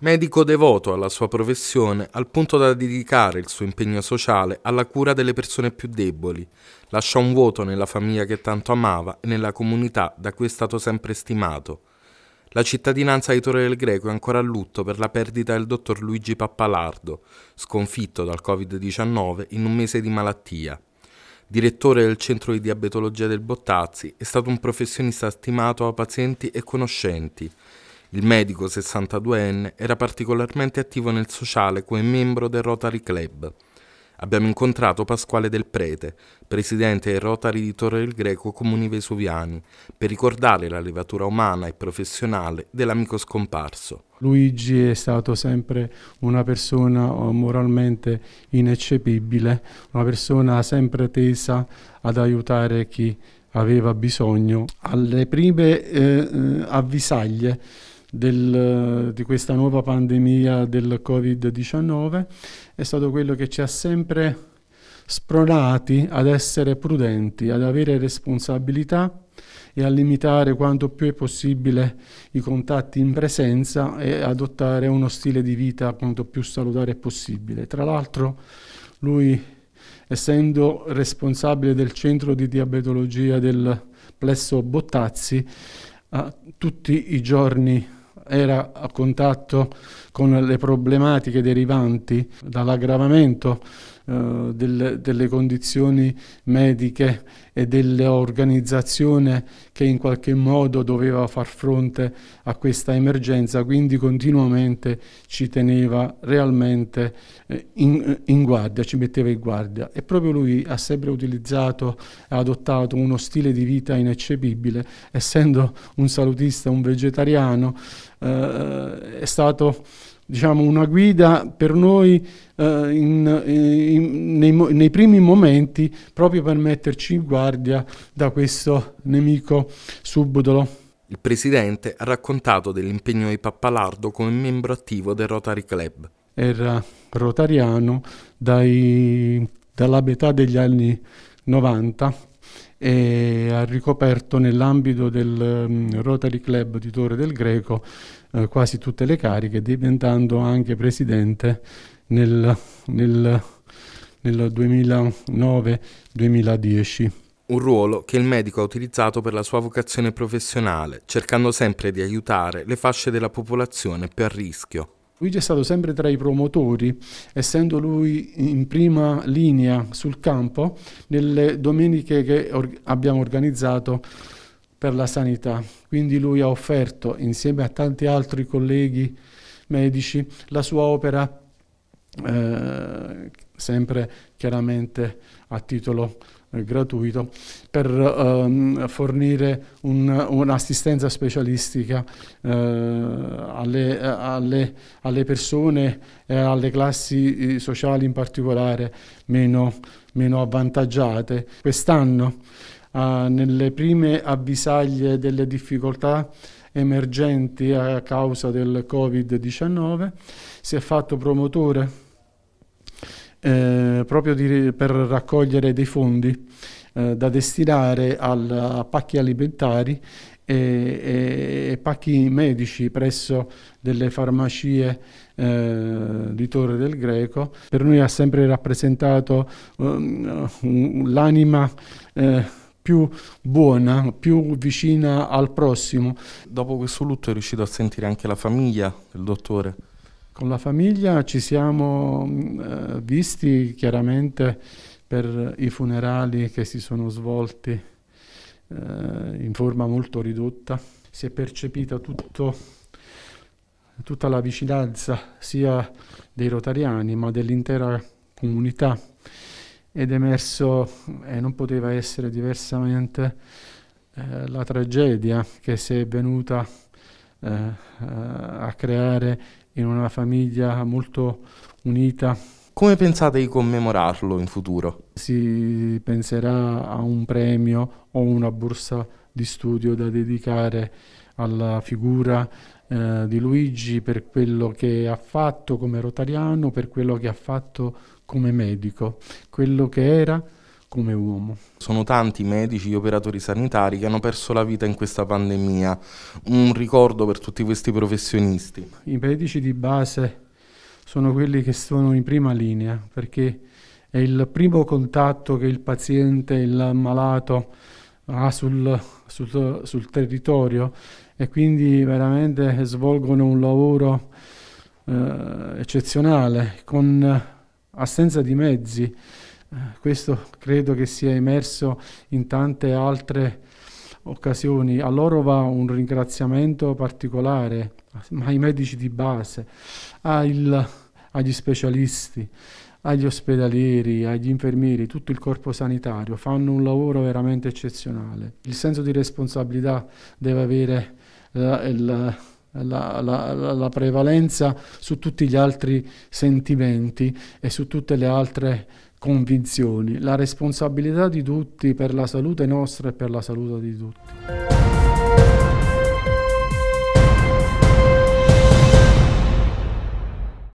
Medico devoto alla sua professione, al punto da dedicare il suo impegno sociale alla cura delle persone più deboli, lasciò un vuoto nella famiglia che tanto amava e nella comunità da cui è stato sempre stimato. La cittadinanza di Torre del Greco è ancora a lutto per la perdita del dottor Luigi Pappalardo, sconfitto dal Covid-19 in un mese di malattia. Direttore del centro di diabetologia del Bottazzi, è stato un professionista stimato a pazienti e conoscenti il medico 62enne era particolarmente attivo nel sociale come membro del Rotary Club. Abbiamo incontrato Pasquale del Prete, presidente del Rotary di Torre del Greco Comuni Vesuviani, per ricordare la levatura umana e professionale dell'amico scomparso. Luigi è stato sempre una persona eh, moralmente ineccepibile, una persona sempre tesa ad aiutare chi aveva bisogno. Alle prime eh, eh avvisaglie del, di questa nuova pandemia del Covid-19 è stato quello che ci ha sempre spronati ad essere prudenti, ad avere responsabilità e a limitare quanto più è possibile i contatti in presenza e adottare uno stile di vita quanto più salutare possibile. Tra l'altro lui, essendo responsabile del centro di diabetologia del plesso Bottazzi, tutti i giorni era a contatto con le problematiche derivanti dall'aggravamento eh, del, delle condizioni mediche e dell'organizzazione che in qualche modo doveva far fronte a questa emergenza, quindi continuamente ci teneva realmente eh, in, eh, in, guardia, ci metteva in guardia e proprio lui ha sempre utilizzato e adottato uno stile di vita ineccepibile, essendo un salutista, un vegetariano, eh, è stato diciamo, una guida per noi eh, in, eh, in, nei, nei, primi momenti proprio per metterci in guardia da questo nemico subdolo. Il presidente ha raccontato dell'impegno di Pappalardo come membro attivo del Rotary Club. Era rotariano dai, dalla metà degli anni 90 e ha ricoperto nell'ambito del mm, Rotary Club di Torre del Greco eh, quasi tutte le cariche, diventando anche presidente nel, nel, nel 2009-2010 un ruolo che il medico ha utilizzato per la sua vocazione professionale, cercando sempre di aiutare le fasce della popolazione più a rischio. Luigi è stato sempre tra i promotori, essendo lui in prima linea sul campo nelle domeniche che or abbiamo organizzato per la sanità. Quindi lui ha offerto, insieme a tanti altri colleghi medici, la sua opera, eh, sempre chiaramente a titolo eh, gratuito per ehm, fornire un, un'assistenza specialistica eh, alle, alle, alle, persone e alle classi eh, sociali in particolare meno, meno avvantaggiate. Quest'anno eh, nelle prime avvisaglie delle difficoltà emergenti a causa del Covid-19 si è fatto promotore eh, proprio di, per raccogliere dei fondi eh, da destinare al, a pacchi alimentari e, e, pacchi medici presso delle farmacie eh, di Torre del Greco. Per noi ha sempre rappresentato um, l'anima eh, più buona, più vicina al prossimo. Dopo questo lutto è riuscito a sentire anche la famiglia del dottore? Con la famiglia ci siamo mm, eh, visti chiaramente per i funerali che si sono svolti eh, in forma molto ridotta. Si è percepita tutto, tutta la vicinanza sia dei rotariani ma dell'intera comunità ed è emerso, e non poteva essere diversamente, eh, la tragedia che si è venuta eh, eh, a creare in una famiglia molto unita. Come pensate di commemorarlo in futuro? Si penserà a un premio o una borsa di studio da dedicare alla figura eh, di Luigi per quello che ha fatto come rotariano, per quello che ha fatto come medico, quello che era come uomo. Sono tanti i medici e operatori sanitari che hanno perso la vita in questa pandemia. Un ricordo per tutti questi professionisti. I medici di base sono quelli che sono in prima linea perché è il primo contatto che il paziente, il malato ha sul, sul, sul territorio e quindi veramente svolgono un lavoro eh, eccezionale con assenza di mezzi. Questo credo che sia emerso in tante altre occasioni. A loro va un ringraziamento particolare, ai medici di base, il, agli specialisti, agli ospedalieri, agli infermieri, tutto il corpo sanitario. Fanno un lavoro veramente eccezionale. Il senso di responsabilità deve avere eh, il la, la, la, prevalenza su tutti gli altri sentimenti e su tutte le altre convinzioni, la responsabilità di tutti per la salute nostra e per la salute di tutti.